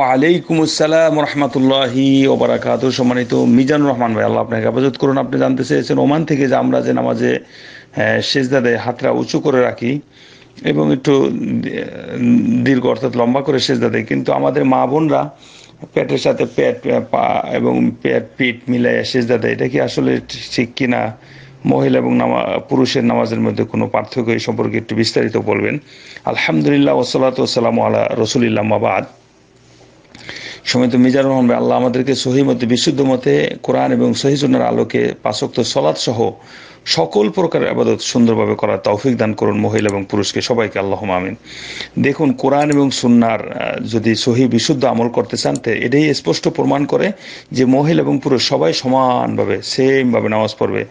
ওয়ালাইকুম আসসালাম রহমতুল্লাহি ওবরাকাত সম্মানিত মিজান রহমান ভাই আল্লাহ আপনাকে হেফাজত করুন আপনি জানতে চেয়েছেন ওমান থেকে যে আমরা যে নামাজে সেজদা দেয় হাতটা উঁচু করে রাখি এবং একটু দীর্ঘ অর্থাৎ লম্বা করে সেজদা দেয় কিন্তু আমাদের মা বোনরা পেটের সাথে পেট পা এবং পেট পিঠ মিলাইয়া সেজদা দেয় এটা কি আসলে ঠিক কিনা মহিলা এবং নামা পুরুষের নামাজের মধ্যে কোনো পার্থক্য এই সম্পর্কে একটু বিস্তারিত বলবেন আলহামদুলিল্লাহ ওসলাত ওসালাম আল্লাহ রসুলিল্লাহ মাবাদ তো মিজার রহমান ভাই আল্লাহ আমাদেরকে সহি মতে বিশুদ্ধ মতে কোরআন এবং সহিজুন্নার আলোকে পাশক্ত সলাৎ সকল প্রকার আবাদত সুন্দরভাবে করার তৌফিক দান করুন মহিলা এবং পুরুষকে সবাইকে আল্লাহ মামিন দেখুন কোরআন এবং সুন্নার যদি সহি বিশুদ্ধ আমল করতে চান তো এটাই স্পষ্ট প্রমাণ করে যে মহিলা এবং পুরুষ সবাই সমানভাবে সেমভাবে নামাজ পড়বে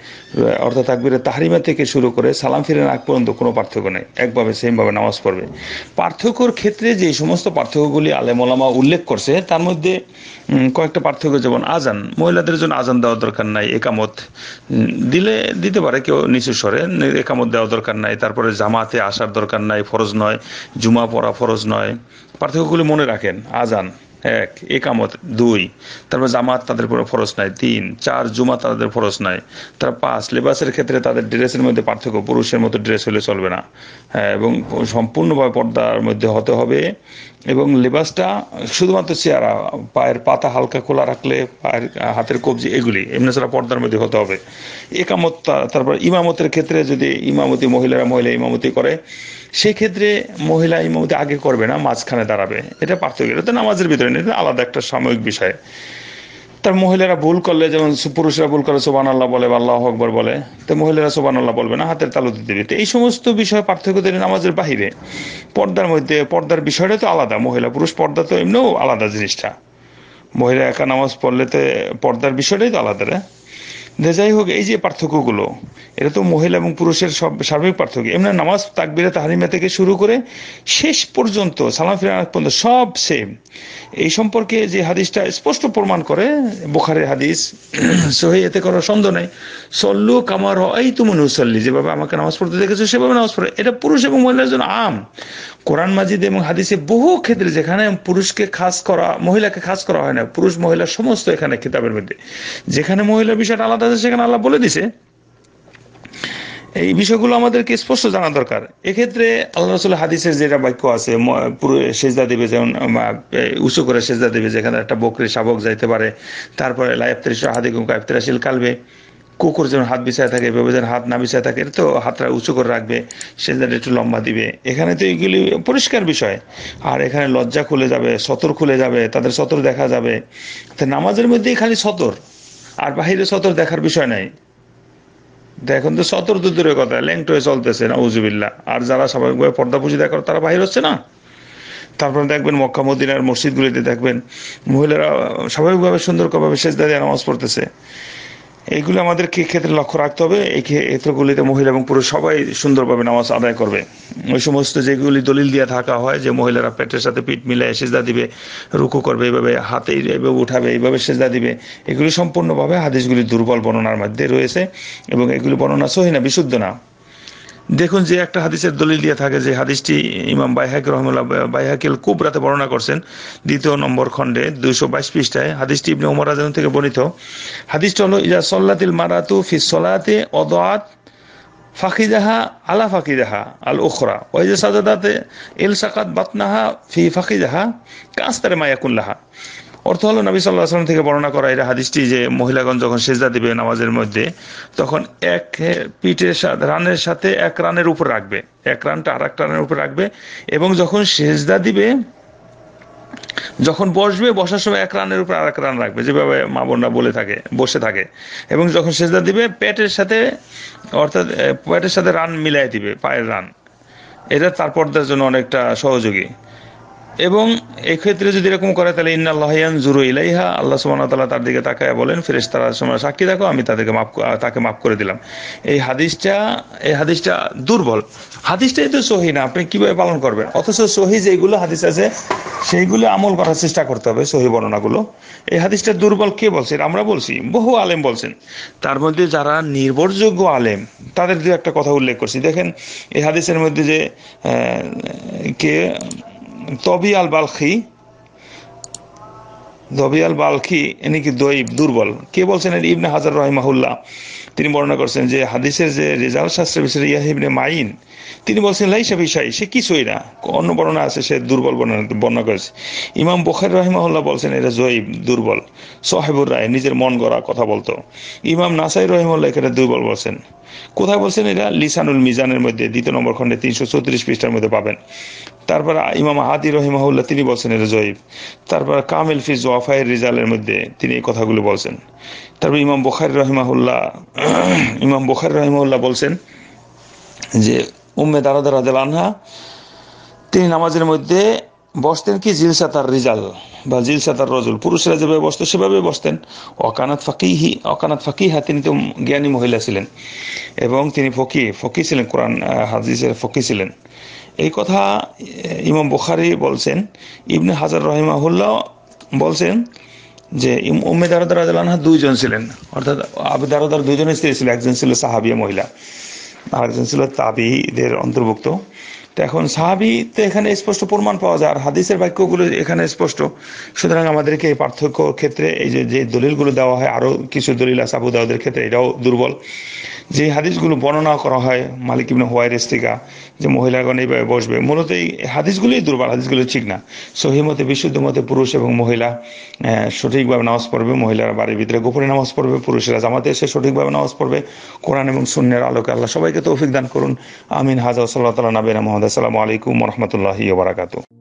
অর্থাৎ আকবিরে তাহারিমা থেকে শুরু করে সালাম ফিরে আগ পর্যন্ত কোনো পার্থক্য নেই একভাবে সেমভাবে নামাজ পড়বে পার্থক্যর ক্ষেত্রে যে সমস্ত পার্থক্যগুলি আলেমলামা উল্লেখ করছে তার মধ্যে কয়েকটা পার্থক্য যেমন আজান মহিলাদের জন্য আজান দেওয়ার দরকার নাই একামত দিলে দিতে পারে পারে কেউ নিচু সরে একামত দেওয়া দরকার নাই তারপরে জামাতে আসার দরকার নাই ফরজ নয় জুমা পড়া ফরজ নয় পার্থক্যগুলি মনে রাখেন আজান এক একামত দুই তারপর জামাত তাদের কোনো ফরস নাই তিন চার জুমা তাদের ফরস নাই তারা পাঁচ লেবাসের ক্ষেত্রে তাদের ড্রেসের মধ্যে পার্থক্য পুরুষের মতো ড্রেস হলে চলবে না হ্যাঁ এবং সম্পূর্ণভাবে পর্দার মধ্যে হতে হবে এবং লেবাসটা শুধুমাত্র চেয়ারা পায়ের পাতা হালকা খোলা রাখলে পায়ের হাতের কবজি এগুলি এমনি ছাড়া পর্দার মধ্যে হতে হবে একামত তারপর ইমামতের ক্ষেত্রে যদি ইমামতি মহিলারা মহিলা ইমামতি করে সেক্ষেত্রে মহিলা ইমামতি আগে করবে না মাঝখানে দাঁড়াবে এটা পার্থক্য এটা তো নামাজের ভিতরে এটা আলাদা একটা সাময়িক বিষয় তার মহিলারা ভুল করলে যেমন পুরুষরা ভুল করে সোবান আল্লাহ বলে বা আল্লাহ আকবর বলে তো মহিলারা সোবান আল্লাহ বলবে না হাতের তালুতে দেবে এই সমস্ত বিষয়ে পার্থক্য দিন নামাজের বাহিরে পর্দার মধ্যে পর্দার বিষয়টা তো আলাদা মহিলা পুরুষ পর্দা তো এমনিও আলাদা জিনিসটা মহিলা একা নামাজ পড়লে তো পর্দার বিষয়টাই তো আলাদা রে যাই হোক এই যে পার্থক্যগুলো এটা তো মহিলা এবং পুরুষের সব সার্বিক পার্থক্য এমনি নামাজ তাকবিরে তাহারিমা থেকে শুরু করে শেষ পর্যন্ত সালাম ফিরান পর্যন্ত সব সেম এই সম্পর্কে যে হাদিসটা স্পষ্ট প্রমাণ করে বোখারের হাদিস সহি এতে কোনো সন্দেহ নেই সল্লু কামার এই তুমি নুসল্লি যেভাবে আমাকে নামাজ পড়তে দেখেছো সেভাবে নামাজ পড়ে এটা পুরুষ এবং মহিলার জন্য আম কোরআন মাজিদ এবং হাদিসে বহু ক্ষেত্রে যেখানে পুরুষকে খাস করা মহিলাকে খাস করা হয় না পুরুষ মহিলা সমস্ত এখানে খেতাবের মধ্যে যেখানে মহিলা বিষয়টা আলাদা আছে সেখানে আল্লাহ বলে দিছে এই বিষয়গুলো আমাদেরকে স্পষ্ট জানা দরকার এক্ষেত্রে আল্লাহ রসুল হাদিসের যেটা বাক্য আছে পুরো সেজদা দেবে যেমন উঁচু করে সেজদা দেবে যেখানে একটা বকরি শাবক যাইতে পারে তারপরে লাইফতারিস হাদিগুম কাইফতেরাশিল কালবে কুকুর যেমন হাত বিছায় থাকে এভাবে যেন হাত না বিছায় থাকে তো হাতটা উঁচু করে রাখবে সেজদাটা একটু লম্বা দিবে এখানে তো এগুলি পরিষ্কার বিষয় আর এখানে লজ্জা খুলে যাবে সতর খুলে যাবে তাদের সতর দেখা যাবে নামাজের মধ্যেই খালি সতর আর বাহিরে সতর দেখার বিষয় নাই এখন তো সতর তো দূরের কথা ল্যাংট হয়ে চলতেছে না উজুবিল্লা আর যারা স্বাভাবিকভাবে পর্দা পুজি দেখার তারা বাহির হচ্ছে না তারপরে দেখবেন মক্কা মদিনার মসজিদগুলিতে দেখবেন মহিলারা স্বাভাবিকভাবে সুন্দর শেষ সেজদা নামাজ পড়তেছে এইগুলো আমাদেরকে ক্ষেত্রে লক্ষ্য রাখতে হবে এই ক্ষেত্রগুলিতে মহিলা এবং পুরুষ সবাই সুন্দরভাবে নামাজ আদায় করবে ওই সমস্ত যেগুলি দলিল দিয়ে থাকা হয় যে মহিলারা পেটের সাথে পিঠ মিলায় সেজদা দিবে রুকু করবে এইভাবে হাতে এইভাবে উঠাবে এইভাবে সেজদা দিবে এগুলি সম্পূর্ণভাবে হাদিসগুলি দুর্বল বর্ণনার মধ্যে রয়েছে এবং এগুলি বর্ণনা সহি না বিশুদ্ধ না দেখুন যে একটা হাদিসের দলিল দিয়ে থাকে যে হাদিসটি ইমাম বাইহাক রহমুল্লাহ বাইহাকিল কুবরাতে বর্ণনা করছেন দ্বিতীয় নম্বর খণ্ডে দুইশো বাইশ পৃষ্ঠায় হাদিসটি ইবনে আজম থেকে বর্ণিত হাদিসটি হল ইজা সল্লাতিল মারাতু ফি সলাতে অদাত ফাকিদাহা আলা ফাকিদাহা আল উখরা ওই যে সাজাদাতে ইল সাকাত বাতনাহা ফি ফাকিদাহা কাস্তারে মায়াকুল্লাহা অর্থ হলো নবী সাল্লাহ আসলাম থেকে বর্ণনা করা এটা হাদিসটি যে মহিলাগণ যখন সেজদা দিবে নামাজের মধ্যে তখন এক পিঠের রানের সাথে এক রানের উপর রাখবে এক রানটা আর এক রানের উপর রাখবে এবং যখন সেজদা দিবে যখন বসবে বসার সময় এক রানের উপর আর এক রান রাখবে যেভাবে মা বোনরা বলে থাকে বসে থাকে এবং যখন সেজদা দিবে পেটের সাথে অর্থাৎ পেটের সাথে রান মিলাই দিবে পায়ের রান এটা তার পর্দার জন্য অনেকটা সহযোগী এবং এক্ষেত্রে যদি এরকম করে তাহলে ইন্না আল্লাহান জুরু ইলাইহা আল্লাহ সুমান তাল্লাহ তার দিকে তাকায় বলেন ফেরেস তারা সময় সাক্ষী দেখো আমি তাদেরকে মাফ তাকে মাফ করে দিলাম এই হাদিসটা এই হাদিসটা দুর্বল হাদিসটাই তো সহি না আপনি কীভাবে পালন করবেন অথচ সহি যেগুলো হাদিস আছে সেইগুলো আমল করার চেষ্টা করতে হবে সহি বর্ণনাগুলো এই হাদিসটা দুর্বল কে বলছেন আমরা বলছি বহু আলেম বলছেন তার মধ্যে যারা নির্ভরযোগ্য আলেম তাদের দু একটা কথা উল্লেখ করছি দেখেন এই হাদিসের মধ্যে যে কে তবি আল বালখি দবি আল বালখি এনি কি দৈব দুর্বল কে বলছেন ইবনে হাজার রহিমাহুল্লাহ তিনি বর্ণনা করছেন যে হাদিসের যে রেজাল্ট শাস্ত্রের বিষয়ে ইয়াহ মাইন তিনি বলছেন লাইসা বিষয় সে কিছুই না অন্য বর্ণনা আছে সে দুর্বল বর্ণনা বর্ণনা করেছে ইমাম বখের রহিমাহুল্লাহ বলছেন এটা জয়ীব দুর্বল সোহেবুর রায় নিজের মন গড়া কথা বলতো ইমাম নাসাই রহিমুল্লাহ এখানে দুর্বল বলছেন কোথায় বলছেন এটা লিসানুল মিজানের মধ্যে দ্বিতীয় নম্বর খণ্ডে তিনশো চৌত্রিশ পৃষ্ঠার মধ্যে পাবেন তারপর ইমাম হাদি রহিমাহুল্লাহ তিনি বলছেন এর জয়ীব তারপর কামিল ফিজ জোয়াফাই রিজালের মধ্যে তিনি এই কথাগুলো বলছেন তারপর ইমাম বখারি রহিমাহুল্লাহ ইমাম বখারি রহিমাহুল্লাহ বলছেন যে উম্মে দারাদা রাজাল আনহা তিনি নামাজের মধ্যে বসতেন কি জিলসা তার রিজাল বা জিলসা তার রজুল পুরুষরা যেভাবে বসতো সেভাবে বসতেন অকানাত ফাকিহি অকানাত ফাকিহা তিনি তো জ্ঞানী মহিলা ছিলেন এবং তিনি ফকি ফকি ছিলেন কোরআন হাজিজের ফকি ছিলেন এই কথা ইমাম বুখারি বলছেন ইবনে হাজার রহিমাহুল্লাহ বলছেন যে উম্মে দারদার দুইজন ছিলেন অর্থাৎ আবু দারদার দুইজনের স্ত্রী ছিল একজন ছিল সাহাবিয়া মহিলা আর একজন ছিল তাবিদের অন্তর্ভুক্ত তো এখন সাহাবি তো এখানে স্পষ্ট প্রমাণ পাওয়া যায় আর হাদিসের বাক্যগুলো এখানে স্পষ্ট সুতরাং আমাদেরকে এই পার্থক্য ক্ষেত্রে এই যে যে দলিলগুলো দেওয়া হয় আরও কিছু দলিল আছে আবু দাউদের ক্ষেত্রে এটাও দুর্বল যে হাদিসগুলো বর্ণনা করা হয় মালিক ইবনে হোয়াই রেস্তিকা যে মহিলাগণ এইভাবে বসবে মূলত এই হাদিসগুলোই দুর্বল হাদিসগুলো ঠিক না সহি মতে বিশুদ্ধ মতে পুরুষ এবং মহিলা সঠিকভাবে নামাজ পড়বে মহিলারা বাড়ির ভিতরে গোপনে নামাজ পড়বে পুরুষেরা জামাতে এসে সঠিকভাবে নামাজ পড়বে কোরআন এবং শূন্যের আলোকে আল্লাহ সবাইকে তৌফিক দান করুন আমিন হাজা সাল্লাহ তালা নাবিনা মোহাম্মদ আসসালামু আলাইকুম রহমতুল্লাহি বারাকাতু